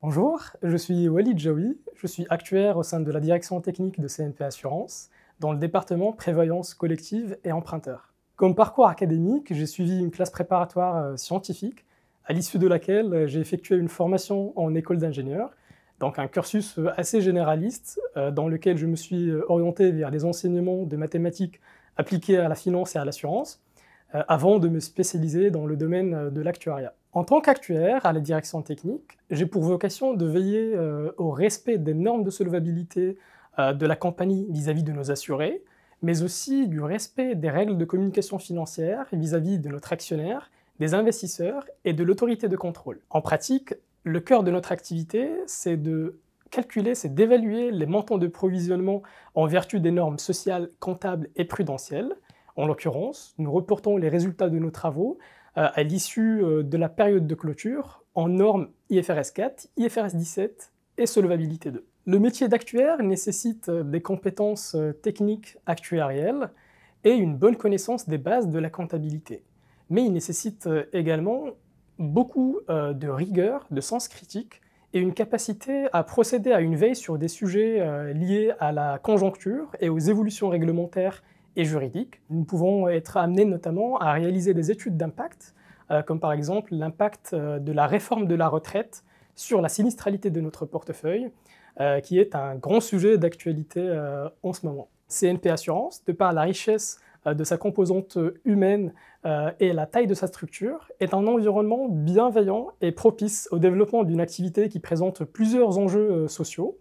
Bonjour, je suis Walid Jawi, je suis actuaire au sein de la direction technique de CNP Assurance dans le département prévoyance collective et emprunteur. Comme parcours académique, j'ai suivi une classe préparatoire euh, scientifique à l'issue de laquelle euh, j'ai effectué une formation en école d'ingénieur, donc un cursus euh, assez généraliste dans lequel je me suis orienté vers des enseignements de mathématiques appliqués à la finance et à l'assurance avant de me spécialiser dans le domaine de l'actuariat. En tant qu'actuaire à la direction technique, j'ai pour vocation de veiller euh, au respect des normes de solvabilité euh, de la compagnie vis-à-vis de nos assurés, mais aussi du respect des règles de communication financière vis à -vis de notre actionnaire, des investisseurs et de l'autorité de contrôle. En pratique, le cœur de notre activité, c'est de calculer, c'est d'évaluer les montants de provisionnement en vertu des normes sociales, comptables et prudentielles. En l'occurrence, nous reportons les résultats de nos travaux euh, à l'issue euh, de la période de clôture en normes IFRS 4, IFRS 17 et solvabilité 2. Le métier d'actuaire nécessite euh, des compétences techniques actuarielles et une bonne connaissance des bases de la comptabilité. Mais il nécessite également beaucoup de rigueur, de sens critique et une capacité à procéder à une veille sur des sujets liés à la conjoncture et aux évolutions réglementaires et Nous pouvons être amenés notamment à réaliser des études d'impact, euh, comme par exemple l'impact euh, de la réforme de la retraite sur la sinistralité de notre portefeuille, euh, qui est un grand sujet d'actualité en ce moment. CNP Assurance, de par la richesse de sa composante humaine et la taille de sa structure, est un environnement bienveillant et propice au développement d'une activité qui présente plusieurs enjeux sociaux.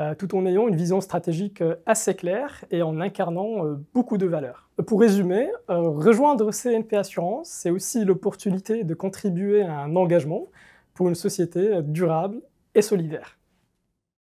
Euh, tout en ayant une vision stratégique euh, assez claire et en incarnant euh, beaucoup de valeurs. Pour résumer, rejoindre CNP Assurance, c'est aussi l'opportunité de contribuer à un engagement pour une société durable et solidaire.